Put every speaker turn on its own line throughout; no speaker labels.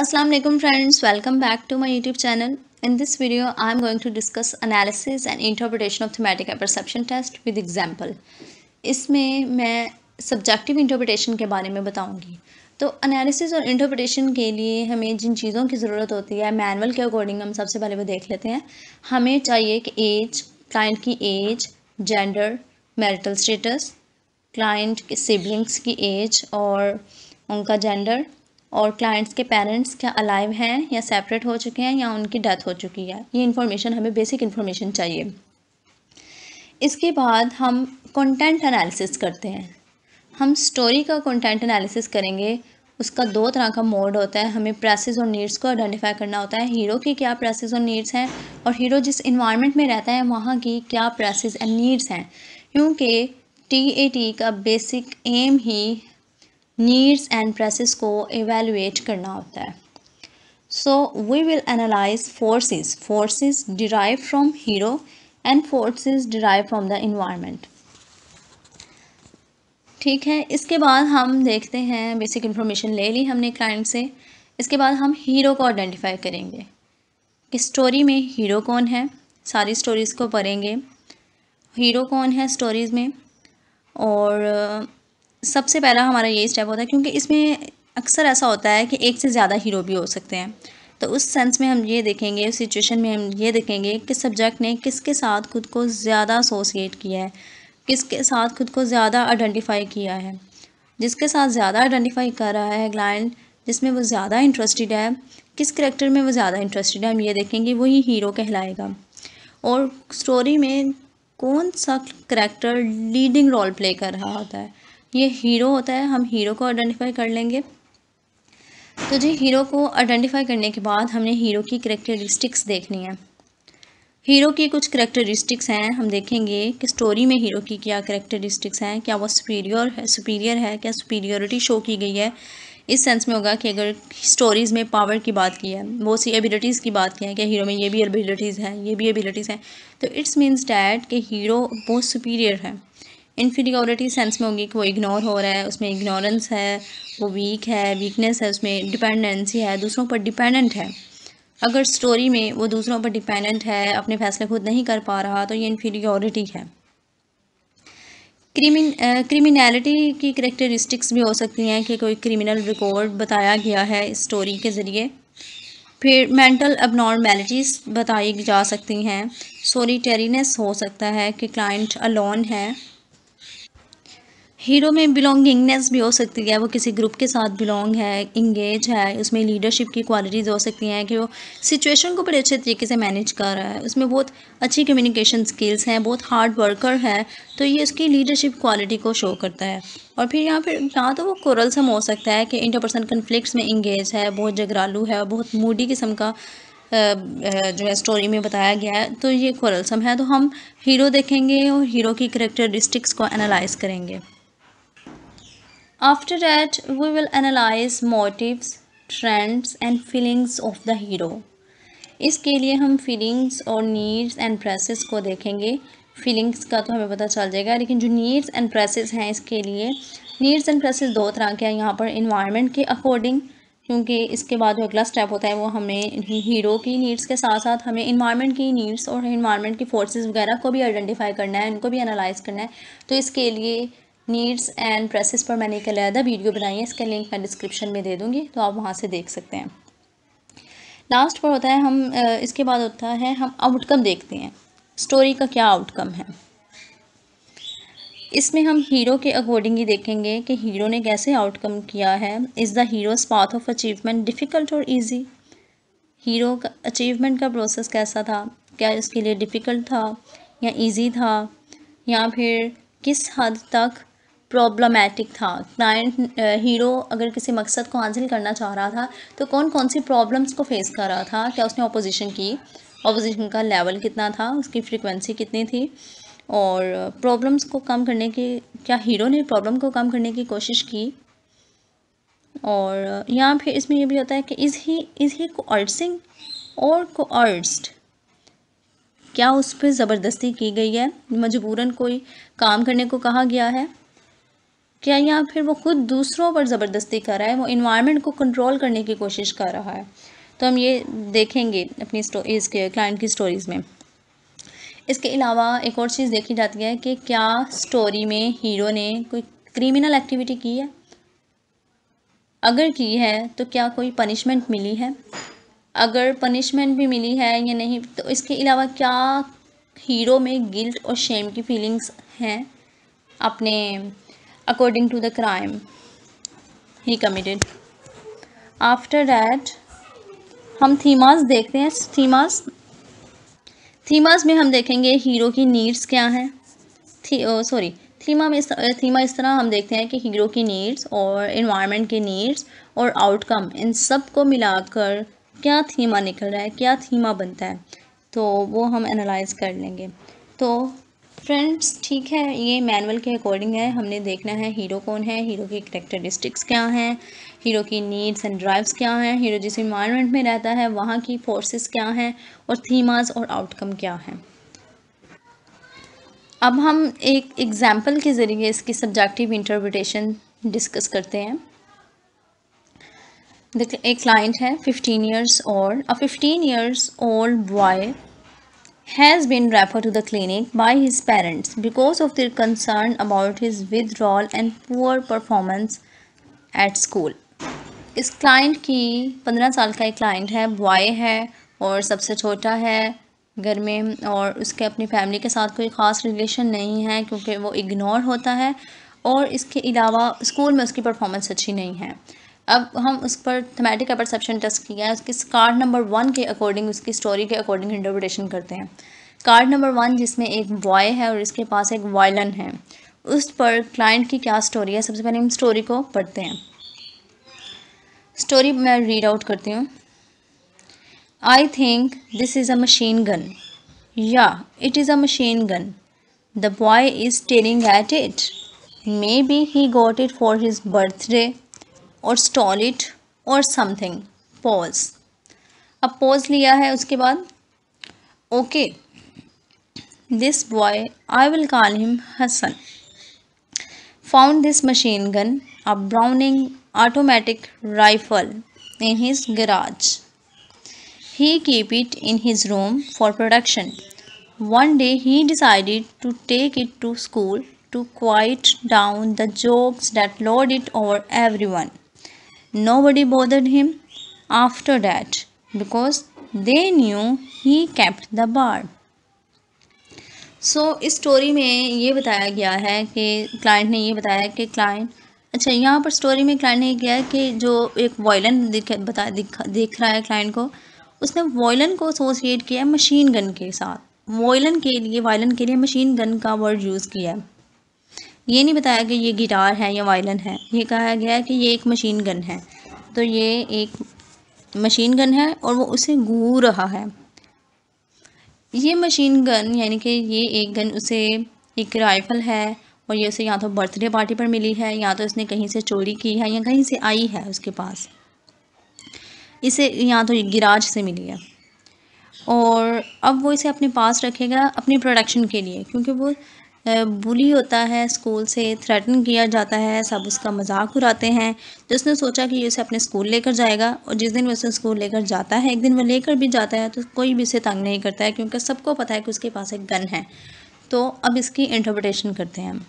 Assalamu alaikum friends welcome back to my youtube channel in this video i am going to discuss analysis and interpretation of thematic perception test with example इसमें मैं subjective interpretation के बारे में बताऊंगी तो analysis और interpretation के लिए हमें जिन चीज़ों की ज़रूरत होती है मैनुअल के अकॉर्डिंग हम सबसे पहले वो देख लेते हैं हमें चाहिए कि एज क्लाइंट की age gender marital status client के सिबलिंग्स की एज और उनका जेंडर और क्लाइंट्स के पेरेंट्स क्या अलाइव हैं या सेपरेट हो चुके हैं या उनकी डेथ हो चुकी है ये इन्फॉर्मेशन हमें बेसिक इन्फॉर्मेशन चाहिए इसके बाद हम कंटेंट एनालिसिस करते हैं हम स्टोरी का कंटेंट एनालिसिस करेंगे उसका दो तरह का मोड होता है हमें प्रेसेस और नीड्स को आइडेंटिफाई करना होता है हीरो की क्या प्रेसेस और नीड्स हैं और हीरो जिस इन्वायरमेंट में रहता है वहाँ की क्या प्रेसेस एंड नीड्स हैं क्योंकि टी ए टी का बेसिक एम ही नीड्स एंड प्रेसिस को एवेलुएट करना होता है so we will analyze forces forces derive from hero and forces derive from the environment ठीक है इसके बाद हम देखते हैं बेसिक इन्फॉर्मेशन ले ली हमने क्लाइंट से इसके बाद हम हीरो को आइडेंटिफाई करेंगे कि स्टोरी में हीरो कौन है सारी स्टोरीज़ को पढ़ेंगे हीरो कौन है स्टोरीज़ में और सबसे पहला हमारा यही स्टेप होता है क्योंकि इसमें अक्सर ऐसा होता है कि एक से ज़्यादा हीरो भी हो सकते हैं तो उस सेंस में हम ये देखेंगे उस सिचुएशन में हम ये देखेंगे कि सब्जेक्ट ने किसके साथ खुद को ज़्यादा एसोसिएट किया है किसके साथ खुद को ज़्यादा आइडेंटिफाई किया है जिसके साथ ज़्यादा आइडेंटिफाई कर रहा है क्लाइंट जिसमें वो ज़्यादा इंटरेस्टेड है किस करेक्टर में वो ज़्यादा इंटरेस्टेड है हम ये देखेंगे वही हीरो कहलाएगा और स्टोरी में कौन सा करेक्टर लीडिंग रोल प्ले कर रहा होता है ये हीरो होता है हम हीरो को आइडेंटिफाई कर लेंगे तो जी हीरो को आइडेंटिफाई करने के बाद हमने हीरो की करेक्टरिस्टिक्स देखनी है हीरो की कुछ करेक्टरिस्टिक्स हैं हम देखेंगे कि स्टोरी में हीरो की क्या करेक्टरिस्टिक्स हैं क्या वो सुपीरियर है सुपीरियर है क्या सुपीरियोरिटी शो की गई है इस सेंस में होगा कि अगर स्टोरीज़ में पावर की बात की है बहुत सी एबिलिटीज़ की बात की है कि हीरो में ये भी एबिलिटीज़ हैं ये भी एबिलिटीज़ हैं तो इट्स मीन्स डैट कि हीरो बहुत सुपीरियर है इनफीरियोरिटी सेंस में होगी कि वो इग्नोर हो रहा है उसमें इग्नोरेंस है वो वीक है वीकनेस है उसमें डिपेंडेंसी है दूसरों पर डिपेंडेंट है अगर स्टोरी में वो दूसरों पर डिपेंडेंट है अपने फैसले खुद नहीं कर पा रहा तो ये इन्फीरियोरिटी है क्रिमिन क्रिमिनलिटी की करेक्टरिस्टिक्स भी हो सकती हैं कि कोई क्रिमिनल रिकॉर्ड बताया गया है इस स्टोरी के ज़रिए फिर मेंटल अबनॉर्मेलिटीज़ बताई जा सकती हैं सोरी हो सकता है कि क्लाइंट अलोन है हीरो में बिलोंगिंगनेस भी हो सकती है वो किसी ग्रुप के साथ बिलोंग है इंगेज है उसमें लीडरशिप की क्वालिटीज़ हो सकती हैं कि वो सिचुएशन को बड़े अच्छे तरीके से मैनेज कर रहा है उसमें बहुत अच्छी कम्युनिकेशन स्किल्स हैं बहुत हार्ड वर्कर है तो ये उसकी लीडरशिप क्वालिटी को शो करता है और फिर यहाँ पर यहाँ तो वो कोरलसम हो सकता है कि इंटरपर्सन कन्फ्लिक्ट में इंगेज है बहुत जगरालू है और बहुत मूडी किस्म का जो है स्टोरी में बताया गया है तो ये कोरलसम है तो हम हीरो देखेंगे और हीरो की करेक्टरिस्टिक्स को एनालाइज करेंगे After that, we will analyze motives, trends and feelings of the hero. इसके लिए हम फीलिंग्स और नीड्स एंड प्रेसेस को देखेंगे फीलिंग्स का तो हमें पता चल जाएगा लेकिन जो नीड्स एंड प्रेसेस हैं इसके लिए नीड्स एंड प्रेसेस दो तरह के हैं यहाँ पर इन्वायरमेंट के अकॉर्डिंग क्योंकि इसके बाद जो अगला स्टेप होता है वो हमें हीरो की नीड्स के साथ साथ हमें इन्वायरमेंट की नीड्स और इन्वायरमेंट की फोर्सेस वगैरह को भी आइडेंटिफाई करना है उनको भी एनालाइज करना है तो इसके लिए नीड्स एंड प्रेसेस पर मैंने एक अलहदा वीडियो बनाई है इसका लिंक मैं डिस्क्रिप्शन में दे दूँगी तो आप वहाँ से देख सकते हैं लास्ट पर होता है हम इसके बाद होता है हम आउटकम देखते हैं स्टोरी का क्या आउटकम है इसमें हम हीरो के अकॉर्डिंग ही देखेंगे कि हीरो ने कैसे आउटकम किया है is the hero's path of achievement difficult और इजी हीरो का अचीवमेंट का प्रोसेस कैसा था क्या इसके लिए डिफ़िकल्ट था या इजी था या फिर किस हद तक प्रॉब्लमेटिक था क्लाइंट हीरो uh, अगर किसी मकसद को हासिल करना चाह रहा था तो कौन कौन सी प्रॉब्लम्स को फेस कर रहा था क्या उसने अपोजिशन की अपोजिशन का लेवल कितना था उसकी फ्रिक्वेंसी कितनी थी और प्रॉब्लम्स को कम करने की क्या हीरो ने प्रॉब्लम को कम करने की कोशिश की और यहाँ फिर इसमें यह भी होता है कि इज़ ही इज़ ही कोअर्सिंग और कोअर्स्ड क्या उस पर ज़बरदस्ती की गई है मजबूरन कोई काम करने को कहा गया है क्या या फिर वो खुद दूसरों पर ज़बरदस्ती कर रहा है वो इन्वायरमेंट को कंट्रोल करने की कोशिश कर रहा है तो हम ये देखेंगे अपनी के क्लाइंट की स्टोरीज़ में इसके अलावा एक और चीज़ देखी जाती है कि क्या स्टोरी में हीरो ने कोई क्रिमिनल एक्टिविटी की है अगर की है तो क्या कोई पनिशमेंट मिली है अगर पनिशमेंट भी मिली है या नहीं तो इसके अलावा क्या हीरो में गिल्ट और शेम की फीलिंग्स हैं अपने according to the crime he committed. After that हम थीमास देखते हैं थीमास थीमास में हम देखेंगे हीरो की नीड्स क्या हैं थी सॉरी थीमा में थीमा इस तरह हम देखते हैं कि हीरो की नीड्स और इन्वायरमेंट की नीड्स और आउटकम इन सब को मिलाकर क्या थीमा निकल रहा है क्या थीमा बनता है तो वो हम एनालाइज कर लेंगे तो फ्रेंड्स ठीक है ये मैनुअल के अकॉर्डिंग है हमने देखना है हीरो कौन है हीरो की करेक्टरिस्टिक्स क्या हैं हीरो की नीड्स एंड ड्राइव्स क्या हैं हीरो जिस इन्वायरमेंट में रहता है वहाँ की फोर्सेस क्या हैं और थीमास और आउटकम क्या हैं अब हम एक एग्ज़ाम्पल के ज़रिए इसकी सब्जेक्टिव इंटरप्रिटेशन डिस्कस करते हैं एक क्लाइंट है fifteen years old a fifteen years old boy has been referred to the clinic by his parents because of their concern about his withdrawal and poor performance at school. इस client की पंद्रह साल का एक client है boy है और सबसे छोटा है घर में और उसके अपनी फैमिली के साथ कोई ख़ास रिलेशन नहीं है क्योंकि वो इग्नोर होता है और इसके अलावा स्कूल में उसकी परफॉर्मेंस अच्छी नहीं है अब हम उस पर थमेटिक का परसेप्शन टेस्ट किया है उसके कार्ड नंबर वन के अकॉर्डिंग उसकी स्टोरी के अकॉर्डिंग इंटरप्रिटेशन करते हैं कार्ड नंबर वन जिसमें एक बॉय है और इसके पास एक वायलन है उस पर क्लाइंट की क्या स्टोरी है सबसे पहले हम स्टोरी को पढ़ते हैं स्टोरी मैं रीड आउट करती हूँ I think this is a machine gun या it is a machine gun the boy is staring at it may be he got it for his birthday और स्टॉल इट और something pause अब pause लिया है उसके बाद okay this boy I will call him Hasan found this machine gun a Browning automatic rifle in his garage he keep it in his room for production one day he decided to take it to school to quiet down the jocks that lord it over everyone Nobody bothered him after that because they knew he kept the bar. so, इस story में ये बताया गया है कि client ने ये बताया कि क्लाइंट अच्छा यहाँ पर स्टोरी में क्लाइंट ने किया कि जो एक वॉयलन दिख बता दिख दिख रहा है क्लाइंट को उसने वॉयलन को एसोसिएट किया है मशीन गन के साथ वॉयलन के लिए वायलन के लिए मशीन गन का वर्ड यूज़ किया है ये नहीं बताया कि ये गिटार है या वायलन है ये कहा गया है कि ये एक मशीन गन है तो ये एक मशीन गन है और वो उसे घू रहा है ये मशीन गन यानी कि ये एक गन उसे एक राइफ़ल है और ये उसे या तो बर्थडे पार्टी पर मिली है या तो इसने कहीं से चोरी की है या कहीं से आई है उसके पास इसे या तो गिराज से मिली है और अब वो इसे अपने पास रखेगा अपनी प्रोडक्शन के लिए क्योंकि वो बुली होता है स्कूल से थ्रेटन किया जाता है सब उसका मजाक उड़ाते हैं जिसने सोचा कि उसे अपने स्कूल लेकर जाएगा और जिस दिन वो उसे स्कूल लेकर जाता है एक दिन वो लेकर भी जाता है तो कोई भी उसे तंग नहीं करता है क्योंकि सबको पता है कि उसके पास एक गन है तो अब इसकी इंटरप्रटेशन करते हैं हम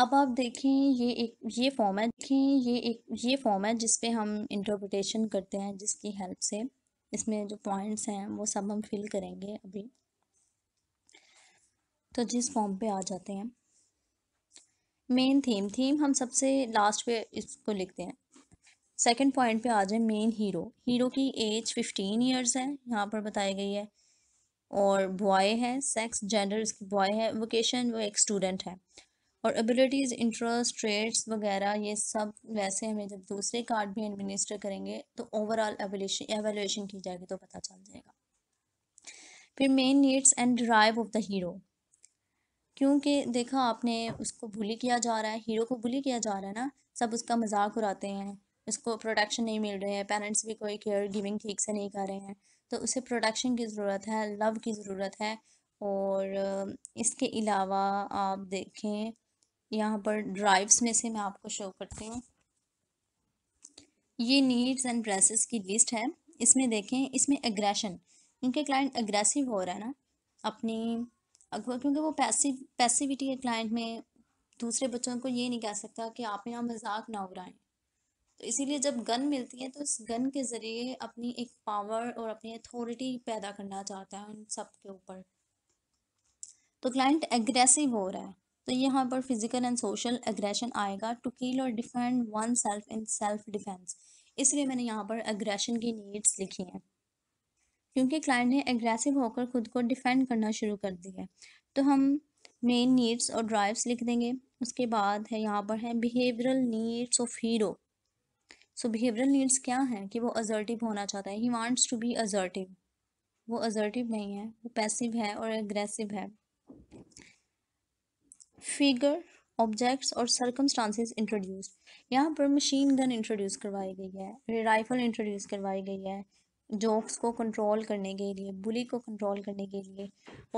अब आप देखें ये एक ये फॉर्म है देखें ये एक ये फॉर्म है जिस हम इंटरप्रटेशन करते हैं जिसकी हेल्प से इसमें जो पॉइंट्स हैं वो सब हम फिल करेंगे अभी तो जिस फॉर्म पे आ जाते हैं मेन थीम थीम हम सबसे लास्ट पे इसको लिखते हैं सेकंड पॉइंट पे आ जाए मेन हीरो हीरो की एज फिफ्टीन इयर्स है यहाँ पर बताई गई है और बॉय है सेक्स जेंडर इसकी बॉय है वोकेशन वो एक स्टूडेंट है और एबिलिटीज़ इंटरेस्ट ट्रेड्स वगैरह ये सब वैसे हमें जब दूसरे कार्ड भी एडमिनिस्टर करेंगे तो ओवरऑल एवेलेशन की जाएगी तो पता चल जाएगा फिर main needs and drive of the hero क्योंकि देखा आपने उसको बुली किया जा रहा है हीरो को बुली किया जा रहा है ना सब उसका मजाक उड़ाते हैं उसको प्रोटेक्शन नहीं मिल रहे हैं पेरेंट्स भी कोई केयर गिविंग ठीक से नहीं कर रहे हैं तो उसे प्रोटेक्शन की ज़रूरत है लव की ज़रूरत है और इसके अलावा आप देखें यहाँ पर ड्राइव्स में से मैं आपको शो करती हूँ ये नीड्स एंड ड्रेसेस की लिस्ट है इसमें देखें इसमें एग्रेशन इनके क्लाइंट एग्रेसिव हो रहा है ना अपनी क्योंकि वो पैसिव पैसिविटी है क्लाइंट में दूसरे बच्चों को ये नहीं कह सकता कि आप यहाँ मजाक ना उड़ाएं तो इसीलिए जब गन मिलती है तो उस गन के ज़रिए अपनी एक पावर और अपनी अथॉरिटी पैदा करना चाहता है उन सब के ऊपर तो क्लाइंट एग्रेसिव हो रहा है तो यहाँ पर फिजिकल एंड सोशल एग्रेशन आएगा टू किल और defend oneself in self defence इसलिए मैंने यहाँ पर एग्रेशन की नीड्स लिखी हैं क्योंकि क्लाइंट ने एग्रेसिव होकर खुद को डिफेंड करना शुरू कर दिया तो हम मेन नीड्स और ड्राइव्स लिख देंगे उसके बाद है यहाँ पर है behavioural needs of hero so behavioural needs क्या हैं कि वो अजर्टिव होना चाहता है he wants to be assertive वो अजर्टिव नहीं है वो पैसिव है और एग्रेसिव है फिगर ऑब्जेक्ट्स और सर्कमस्टांसेस इंट्रोड्यूस यहाँ पर मशीन गन इंट्रोड्यूस करवाई गई है राइफल इंट्रोड्यूस करवाई गई है जोक्स को कंट्रोल करने के लिए बुली को कंट्रोल करने के लिए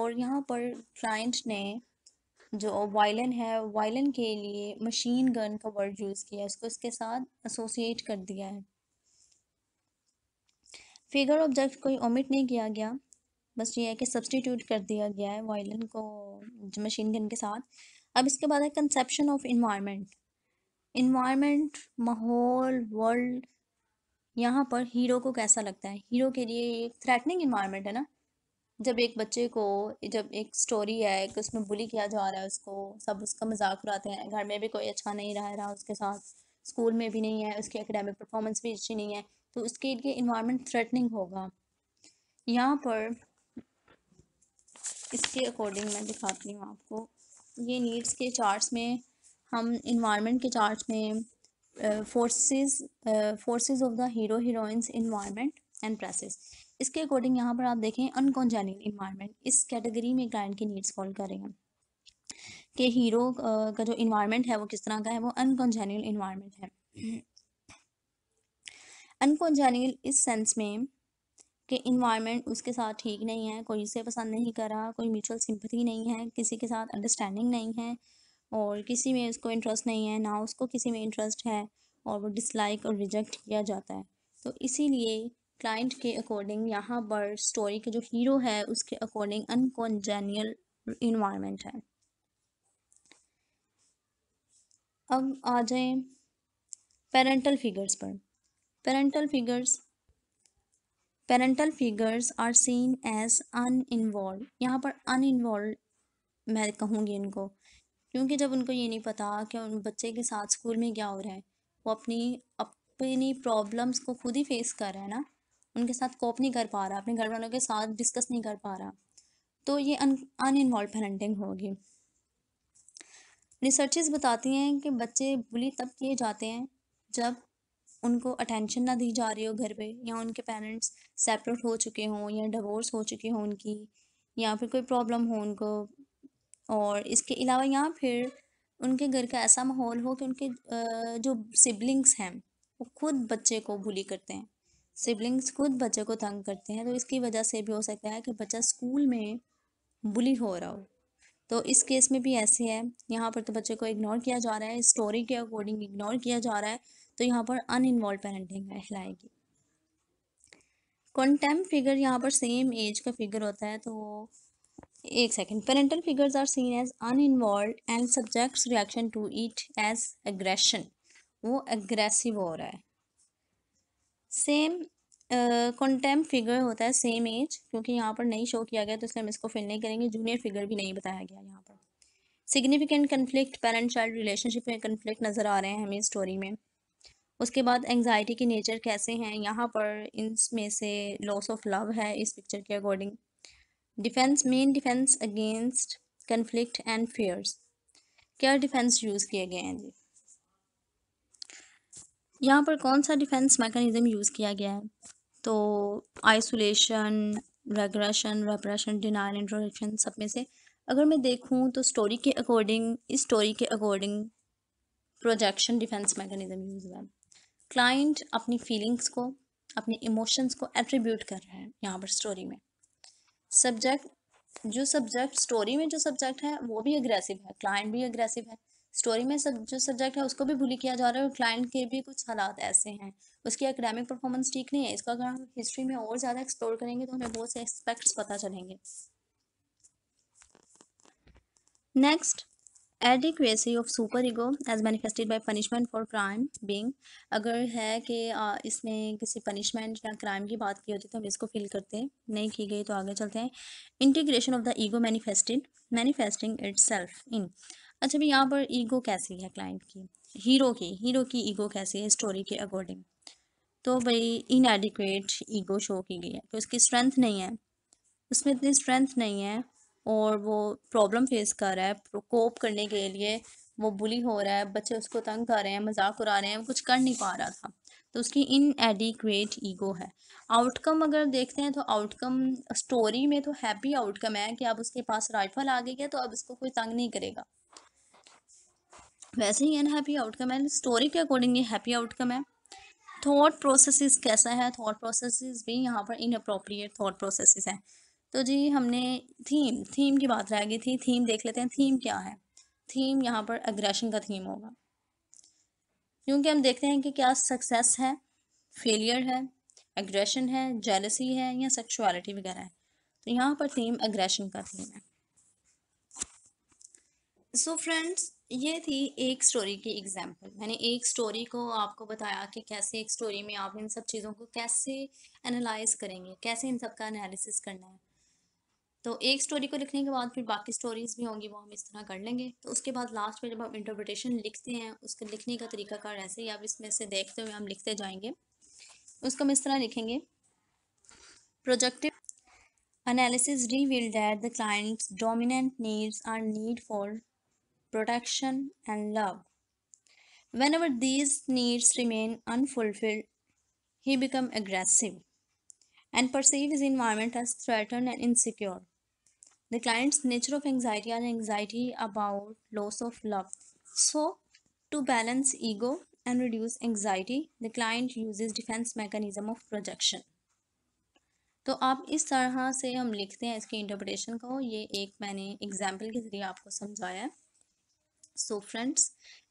और यहाँ पर क्लाइंट ने जो वायलिन है वायलिन के लिए मशीन गन का वर्ड यूज़ किया इसको इसके साथ एसोसिएट कर दिया है फिगर ऑब्जेक्ट कोई ओमिट नहीं किया गया बस ये है कि सब्सटीट्यूट कर दिया गया है वायलिन को मशीन गन के साथ अब इसके बाद है कंसेप्शन ऑफ इन्वायरमेंट इन्वायरमेंट माहौल वर्ल्ड यहाँ पर हीरो को कैसा लगता है हीरो के लिए ये थ्रेटनिंग इन्वायरमेंट है ना जब एक बच्चे को जब एक स्टोरी है कि उसमें बुली किया जा रहा है उसको सब उसका मजाक उड़ाते हैं घर में भी कोई अच्छा नहीं रह रहा उसके साथ स्कूल में भी नहीं है उसकी एकेडमिक परफॉर्मेंस भी अच्छी नहीं है तो उसके लिए इन्वायरमेंट थ्रेटनिंग होगा यहाँ पर इसके अकॉर्डिंग मैं दिखाती हूँ आपको ये नीड्स के चार्ट में हम इन्वायरमेंट के चार्ट में forces forces of the hero heroines environment and presses इसके अकॉर्डिंग यहाँ पर आप देखें अनकॉन्जेनियल इन्वायरमेंट इस कैटेगरी में क्लाइंट की नीड्स फॉल हैं कि हीरो uh, का जो इन्वायरमेंट है वो किस तरह का है वो अनकॉन्जेनियल इन्वायरमेंट है अनकॉन्जेनियल इस सेंस में कि इन्वायरमेंट उसके साथ ठीक नहीं है कोई उसे पसंद नहीं कर रहा कोई म्यूचुअल सिंपथी नहीं है किसी के साथ अंडरस्टैंडिंग नहीं है और किसी में उसको इंटरेस्ट नहीं है ना उसको किसी में इंटरेस्ट है और वो डिसलाइक और रिजेक्ट किया जाता है तो इसीलिए क्लाइंट के अकॉर्डिंग यहाँ पर स्टोरी के जो हीरो है उसके अकॉर्डिंग अनकॉन्जेनियल इन्वायरमेंट है अब आ जाए पेरेंटल फिगर्स पर parental figures parental figures are seen as uninvolved यहाँ पर अन इन्वॉल्व मैं कहूँगी इनको क्योंकि जब उनको ये नहीं पता कि उन बच्चे के साथ स्कूल में क्या हो रहा है वो अपनी अपनी प्रॉब्लम्स को खुद ही फेस कर रहा है ना उनके साथ कॉप नहीं कर पा रहा अपने घर वालों के साथ डिस्कस नहीं कर पा रहा तो ये इन्वॉल्व पेरेंटिंग होगी रिसर्चेस बताती हैं कि बच्चे बुली तब किए जाते हैं जब उनको अटेंशन ना दी जा रही हो घर पे या उनके पेरेंट्स सेपरेट हो चुके हों या डिवोर्स हो चुके हों उनकी या फिर कोई प्रॉब्लम हो उनको और इसके अलावा या फिर उनके घर का ऐसा माहौल हो कि उनके जो सिबलिंग्स हैं वो खुद बच्चे को भूली करते हैं सिबलिंग्स खुद बच्चे को तंग करते हैं तो इसकी वजह से भी हो सकता है कि बच्चा स्कूल में बुली हो रहा हो तो इस केस में भी ऐसे है यहाँ पर तो बच्चे को इग्नोर किया जा रहा है स्टोरी के अकॉर्डिंग इग्नोर किया जा रहा है तो यहाँ पर अन इन्वॉल्व पेरेंटिंग कहलाएगी कॉन्टेम फिगर यहाँ पर सेम एज का फिगर होता है तो एक second parental figures are seen as uninvolved and subject's reaction to it as aggression वो एग्रेसिव हो रहा है सेम कॉन्टेम फिगर होता है सेम एज क्योंकि यहाँ पर नहीं शो किया गया तो इसलिए हम इसको फिल नहीं करेंगे जूनियर फिगर भी नहीं बताया गया यहाँ पर significant conflict parent child relationship में कन्फ्लिक्ट नज़र आ रहे हैं हमें स्टोरी में उसके बाद एंगजाइटी के नेचर कैसे हैं यहाँ पर इनमें से लॉस ऑफ लव है इस पिक्चर के according defence main defence against conflict and fears क्या डिफेंस यूज़ किए गए हैं जी यहाँ पर कौन सा डिफेंस मैकेनिज़्म यूज़ किया गया है तो isolation regression reparation denial introduction सब में से अगर मैं देखूँ तो स्टोरी के अकॉर्डिंग इस स्टोरी के according projection defence mechanism use हुआ है क्लाइंट अपनी फीलिंग्स को अपने इमोशंस को एट्रीब्यूट कर रहा है यहाँ पर स्टोरी में सब्जेक्ट जो सब्जेक्ट स्टोरी में जो सब्जेक्ट है वो भी अग्रेसिव है क्लाइंट भी अग्रेसिव है स्टोरी में सब जो सब्जेक्ट है उसको भी भूली किया जा रहा है और क्लाइंट के भी कुछ हालात ऐसे हैं उसकी एकेडमिक परफॉर्मेंस ठीक नहीं है इसको अगर हम हिस्ट्री में और ज़्यादा एक्सप्लोर करेंगे तो हमें बहुत से एक्सपेक्ट्स पता चलेंगे next adequacy of superego as manifested by punishment for crime being अगर है कि इसमें किसी पनिशमेंट या क्राइम की बात की होती तो हम इसको फील करते नहीं की गई तो आगे चलते हैं integration of the ego manifested manifesting its in अच्छा भाई यहाँ पर ईगो कैसी है क्लाइंट की हीरो की हीरो की ईगो कैसी है स्टोरी के अकॉर्डिंग तो भाई इनएडिक्वेट ईगो शो की गई है तो उसकी स्ट्रेंथ नहीं है उसमें इतनी स्ट्रेंथ नहीं है और वो प्रॉब्लम फेस कर रहा है कोप करने के लिए वो बुली हो रहा है बच्चे उसको तंग कर रहे हैं मजाक उड़ा रहे हैं वो कुछ कर नहीं पा रहा था तो उसकी इन एडिक्वेट ईगो है आउटकम अगर देखते हैं तो आउटकम स्टोरी में तो हैप्पी आउटकम है कि अब उसके पास राइफल आ गई है तो अब इसको कोई तंग नहीं करेगा वैसे ही अनहैप्पी आउटकम है स्टोरी के अकॉर्डिंग ये हैप्पी आउटकम है थॉट प्रोसेसेस कैसा है थॉट प्रोसेस भी यहाँ पर इनअप्रोप्रिएट थॉट प्रोसेसेस हैं तो जी हमने थीम थीम की बात रह गई थी थीम देख लेते हैं थीम क्या है थीम यहाँ पर एग्रेशन का थीम होगा क्योंकि हम देखते हैं कि क्या सक्सेस है फेलियर है एग्रेशन है जेलसी है या सेक्सुअलिटी वगैरह है तो यहाँ पर थीम एग्रेशन का थीम है सो so फ्रेंड्स ये थी एक स्टोरी की एग्जांपल मैंने एक स्टोरी को आपको बताया कि कैसे एक स्टोरी में आप इन सब चीज़ों को कैसे एनालाइज करेंगे कैसे इन सब का एनालिसिस करना है तो एक स्टोरी को लिखने के बाद फिर बाकी स्टोरीज भी होंगी वो हम इस तरह कर लेंगे तो उसके बाद लास्ट में जब हम इंटरप्रिटेशन लिखते हैं उसके लिखने का तरीका कार ऐसे ही आप इसमें से देखते हुए हम लिखते जाएंगे उसको हम इस तरह लिखेंगे projective analysis reveal that the client's dominant needs are need for protection and love whenever these needs remain unfulfilled he become aggressive and perceive his environment as threatened and insecure the client's nature of anxiety are anxiety about loss of love. So, to balance ego and reduce anxiety, the client uses defense mechanism of projection. तो आप इस तरह से हम लिखते हैं इसकी interpretation को ये एक मैंने एग्जाम्पल के ज़रिए आपको समझाया so friends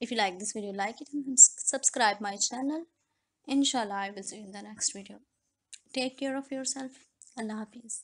if you like this video like it and subscribe my channel inshallah i will see you in the next video take care of yourself allah hafiz